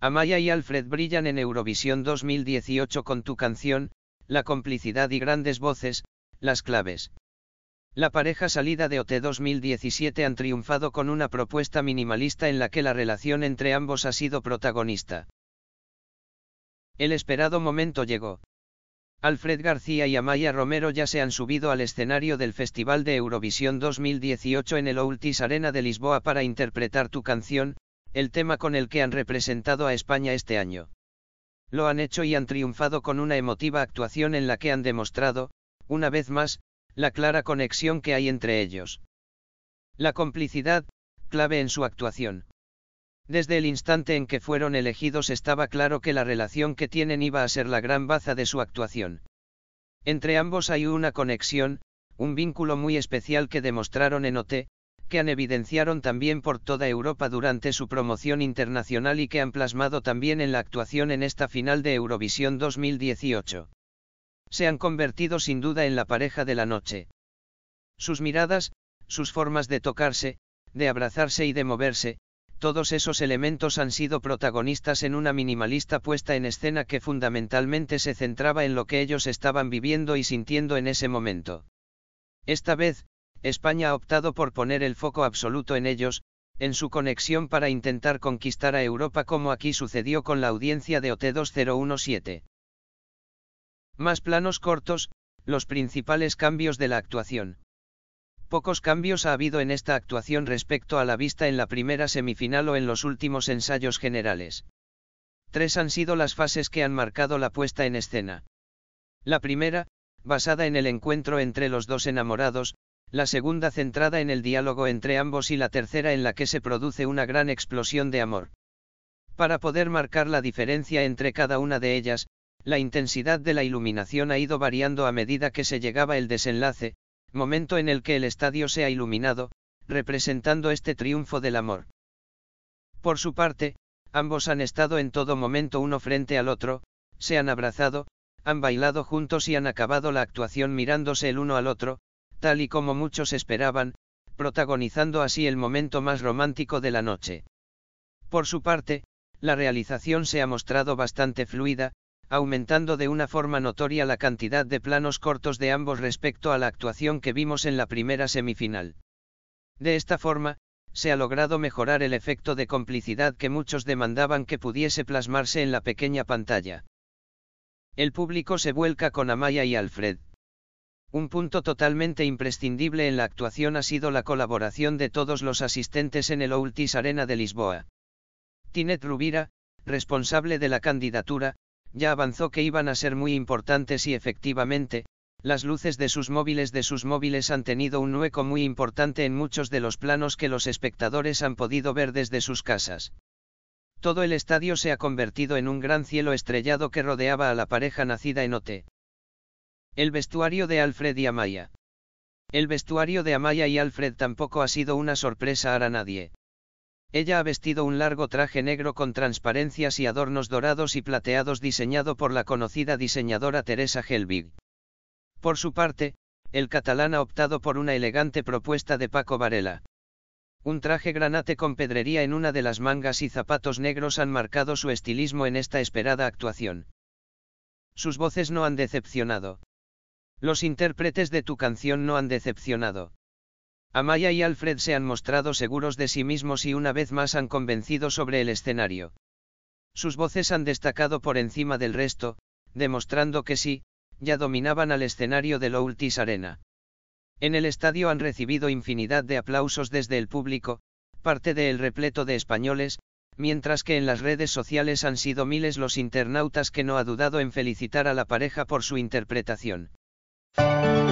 Amaya y Alfred brillan en Eurovisión 2018 con tu canción, La complicidad y grandes voces, las claves. La pareja salida de OT 2017 han triunfado con una propuesta minimalista en la que la relación entre ambos ha sido protagonista. El esperado momento llegó. Alfred García y Amaya Romero ya se han subido al escenario del Festival de Eurovisión 2018 en el Oultis Arena de Lisboa para interpretar tu canción, el tema con el que han representado a España este año. Lo han hecho y han triunfado con una emotiva actuación en la que han demostrado, una vez más, la clara conexión que hay entre ellos. La complicidad, clave en su actuación. Desde el instante en que fueron elegidos estaba claro que la relación que tienen iba a ser la gran baza de su actuación. Entre ambos hay una conexión, un vínculo muy especial que demostraron en OT, que han evidenciaron también por toda Europa durante su promoción internacional y que han plasmado también en la actuación en esta final de Eurovisión 2018. Se han convertido sin duda en la pareja de la noche. Sus miradas, sus formas de tocarse, de abrazarse y de moverse, todos esos elementos han sido protagonistas en una minimalista puesta en escena que fundamentalmente se centraba en lo que ellos estaban viviendo y sintiendo en ese momento. Esta vez, España ha optado por poner el foco absoluto en ellos, en su conexión para intentar conquistar a Europa como aquí sucedió con la audiencia de OT2017. Más planos cortos, los principales cambios de la actuación. Pocos cambios ha habido en esta actuación respecto a la vista en la primera semifinal o en los últimos ensayos generales. Tres han sido las fases que han marcado la puesta en escena. La primera, basada en el encuentro entre los dos enamorados, la segunda centrada en el diálogo entre ambos y la tercera en la que se produce una gran explosión de amor. Para poder marcar la diferencia entre cada una de ellas, la intensidad de la iluminación ha ido variando a medida que se llegaba el desenlace, momento en el que el estadio se ha iluminado, representando este triunfo del amor. Por su parte, ambos han estado en todo momento uno frente al otro, se han abrazado, han bailado juntos y han acabado la actuación mirándose el uno al otro, tal y como muchos esperaban, protagonizando así el momento más romántico de la noche. Por su parte, la realización se ha mostrado bastante fluida, aumentando de una forma notoria la cantidad de planos cortos de ambos respecto a la actuación que vimos en la primera semifinal. De esta forma, se ha logrado mejorar el efecto de complicidad que muchos demandaban que pudiese plasmarse en la pequeña pantalla. El público se vuelca con Amaya y Alfred. Un punto totalmente imprescindible en la actuación ha sido la colaboración de todos los asistentes en el Oultis Arena de Lisboa. Tinet Rubira, responsable de la candidatura, ya avanzó que iban a ser muy importantes y efectivamente, las luces de sus móviles de sus móviles han tenido un hueco muy importante en muchos de los planos que los espectadores han podido ver desde sus casas. Todo el estadio se ha convertido en un gran cielo estrellado que rodeaba a la pareja nacida en Ote. El vestuario de Alfred y Amaya. El vestuario de Amaya y Alfred tampoco ha sido una sorpresa para nadie. Ella ha vestido un largo traje negro con transparencias y adornos dorados y plateados diseñado por la conocida diseñadora Teresa Helbig. Por su parte, el catalán ha optado por una elegante propuesta de Paco Varela. Un traje granate con pedrería en una de las mangas y zapatos negros han marcado su estilismo en esta esperada actuación. Sus voces no han decepcionado. Los intérpretes de tu canción no han decepcionado. Amaya y Alfred se han mostrado seguros de sí mismos y una vez más han convencido sobre el escenario. Sus voces han destacado por encima del resto, demostrando que sí, ya dominaban al escenario de Loultis Arena. En el estadio han recibido infinidad de aplausos desde el público, parte del repleto de españoles, mientras que en las redes sociales han sido miles los internautas que no ha dudado en felicitar a la pareja por su interpretación. Thank you.